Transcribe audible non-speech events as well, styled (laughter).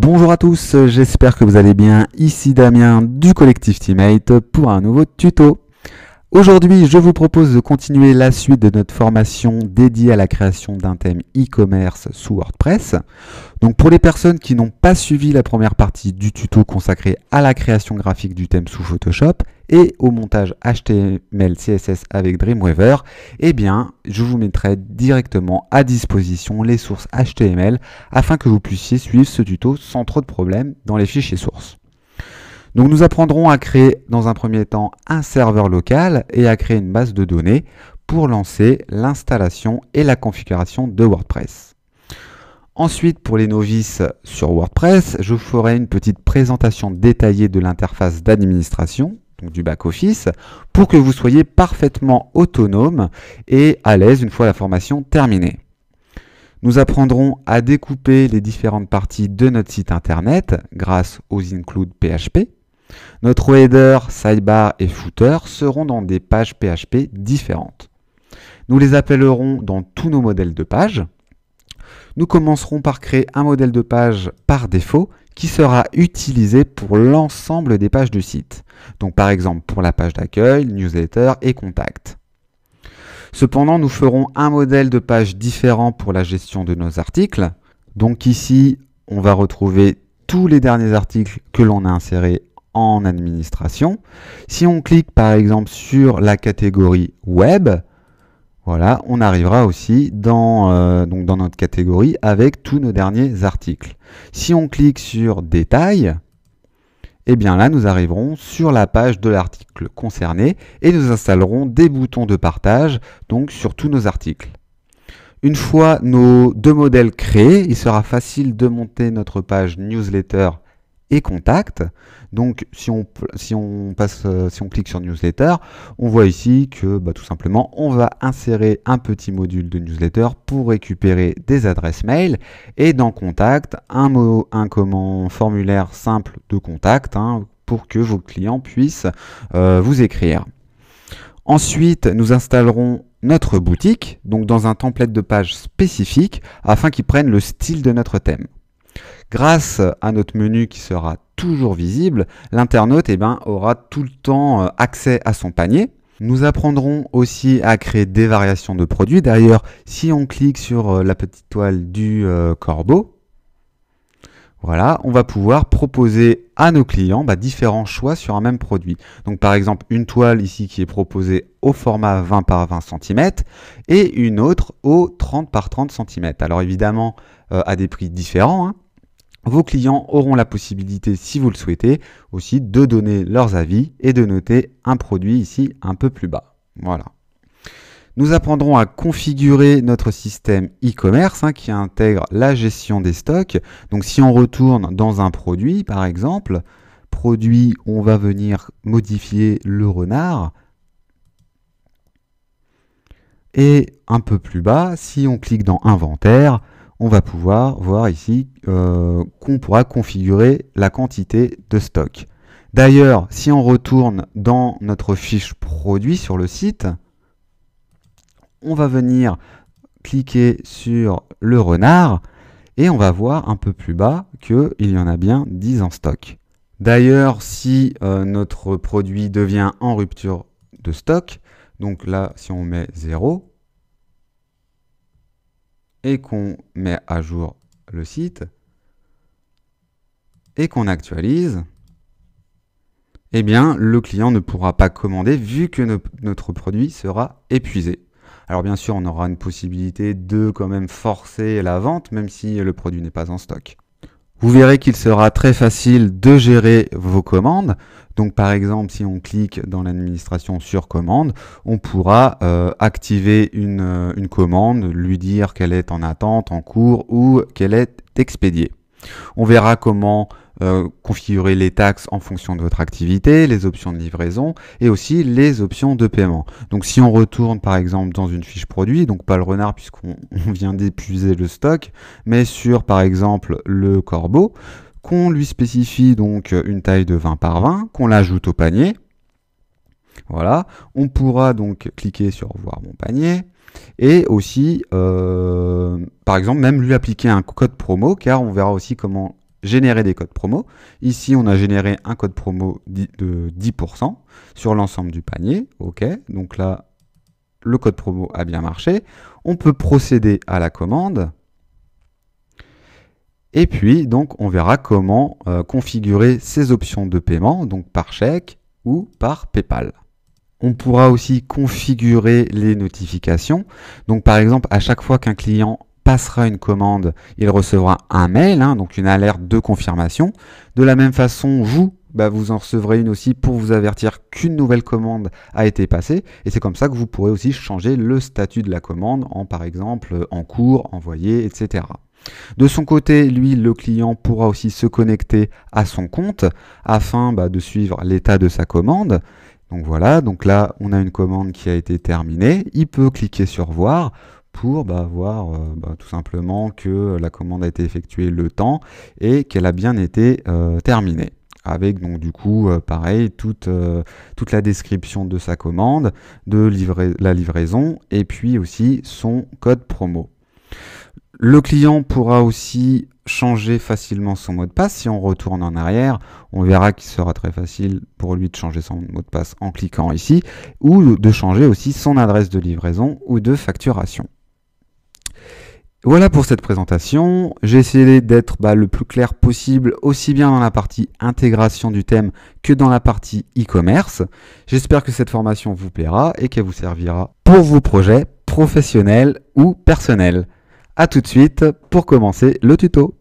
Bonjour à tous, j'espère que vous allez bien. Ici Damien du collectif Teammate pour un nouveau tuto. Aujourd'hui, je vous propose de continuer la suite de notre formation dédiée à la création d'un thème e-commerce sous WordPress. Donc pour les personnes qui n'ont pas suivi la première partie du tuto consacré à la création graphique du thème sous Photoshop et au montage HTML CSS avec Dreamweaver, eh bien, je vous mettrai directement à disposition les sources HTML afin que vous puissiez suivre ce tuto sans trop de problèmes dans les fichiers sources nous apprendrons à créer dans un premier temps un serveur local et à créer une base de données pour lancer l'installation et la configuration de WordPress. Ensuite, pour les novices sur WordPress, je ferai une petite présentation détaillée de l'interface d'administration, donc du back-office, pour que vous soyez parfaitement autonome et à l'aise une fois la formation terminée. Nous apprendrons à découper les différentes parties de notre site internet grâce aux include PHP, notre header, sidebar et footer seront dans des pages PHP différentes. Nous les appellerons dans tous nos modèles de pages. Nous commencerons par créer un modèle de page par défaut qui sera utilisé pour l'ensemble des pages du site. Donc par exemple pour la page d'accueil, newsletter et contact. Cependant, nous ferons un modèle de page différent pour la gestion de nos articles. Donc ici, on va retrouver tous les derniers articles que l'on a insérés administration. Si on clique par exemple sur la catégorie web, voilà, on arrivera aussi dans, euh, donc dans notre catégorie avec tous nos derniers articles. Si on clique sur détails, et eh bien là nous arriverons sur la page de l'article concerné et nous installerons des boutons de partage donc sur tous nos articles. Une fois nos deux modèles créés, il sera facile de monter notre page newsletter et contact. Donc si on, si on, passe, euh, si on clique sur newsletter, on voit ici que bah, tout simplement on va insérer un petit module de newsletter pour récupérer des adresses mail et dans contact un, mot, un comment, formulaire simple de contact hein, pour que vos clients puissent euh, vous écrire. Ensuite, nous installerons notre boutique, donc dans un template de page spécifique, afin qu'il prenne le style de notre thème. Grâce à notre menu qui sera toujours visible, l'internaute eh ben, aura tout le temps euh, accès à son panier. Nous apprendrons aussi à créer des variations de produits. D'ailleurs, si on clique sur euh, la petite toile du euh, corbeau, voilà, on va pouvoir proposer à nos clients bah, différents choix sur un même produit. Donc par exemple une toile ici qui est proposée au format 20 par 20 cm et une autre au 30 par 30 cm. Alors évidemment à des prix différents. Hein vos clients auront la possibilité, si vous le souhaitez, aussi de donner leurs avis et de noter un produit ici un peu plus bas. Voilà. Nous apprendrons à configurer notre système e-commerce hein, qui intègre la gestion des stocks. Donc si on retourne dans un produit, par exemple, produit, on va venir modifier le renard. Et un peu plus bas, si on clique dans inventaire, on va pouvoir voir ici euh, qu'on pourra configurer la quantité de stock. D'ailleurs, si on retourne dans notre fiche produit sur le site, on va venir cliquer sur le renard et on va voir un peu plus bas qu'il y en a bien 10 en stock. D'ailleurs, si euh, notre produit devient en rupture de stock, donc là, si on met 0, et qu'on met à jour le site et qu'on actualise, eh bien, le client ne pourra pas commander vu que notre produit sera épuisé. Alors bien sûr, on aura une possibilité de quand même forcer la vente, même si le produit n'est pas en stock. Vous verrez qu'il sera très facile de gérer vos commandes, donc par exemple, si on clique dans l'administration sur commande, on pourra euh, activer euh, une, commande, lui dire qu'elle est en attente, en cours ou qu'elle est expédiée. On verra comment euh, configurer les taxes en fonction de votre activité, les options de livraison et aussi les options de paiement. Donc si on retourne par exemple dans une fiche produit, donc pas le renard puisqu'on (laughs) vient d'épuiser le stock, mais sur par exemple le corbeau, qu'on lui spécifie donc euh, une taille de 20 par 20, qu'on l'ajoute au panier. Voilà, on pourra donc cliquer sur voir mon panier et aussi, euh, par exemple, même lui appliquer un code promo car on verra aussi comment générer des codes promo. Ici, on a généré un code promo de 10% sur l'ensemble du panier. Ok, donc là, le code promo a bien marché. On peut procéder à la commande et puis, donc, on verra comment euh, configurer ces options de paiement, donc par chèque ou par PayPal. On pourra aussi configurer les notifications. Donc, par exemple, à chaque fois qu'un client passera une commande, il recevra un mail, hein, donc une alerte de confirmation. De la même façon, vous, bah, vous en recevrez une aussi pour vous avertir qu'une nouvelle commande a été passée. Et c'est comme ça que vous pourrez aussi changer le statut de la commande en, par exemple, en cours, envoyé, etc. De son côté, lui, le client pourra aussi se connecter à son compte afin bah, de suivre l'état de sa commande. Donc voilà, donc là on a une commande qui a été terminée, il peut cliquer sur voir pour bah, voir euh, bah, tout simplement que la commande a été effectuée le temps et qu'elle a bien été euh, terminée avec donc du coup euh, pareil toute, toute, la description de sa commande, de la livraison et puis aussi son code promo. Le client pourra aussi changer facilement son mot de passe. Si on retourne en arrière, on verra qu'il sera très facile pour lui de changer son mot de passe en cliquant ici, ou de changer aussi son adresse de livraison ou de facturation. Voilà pour cette présentation. J'ai essayé d'être bah, le plus clair possible, aussi bien dans la partie intégration du thème que dans la partie e-commerce. J'espère que cette formation vous plaira et qu'elle vous servira pour vos projets professionnels ou personnels. A tout de suite pour commencer le tuto.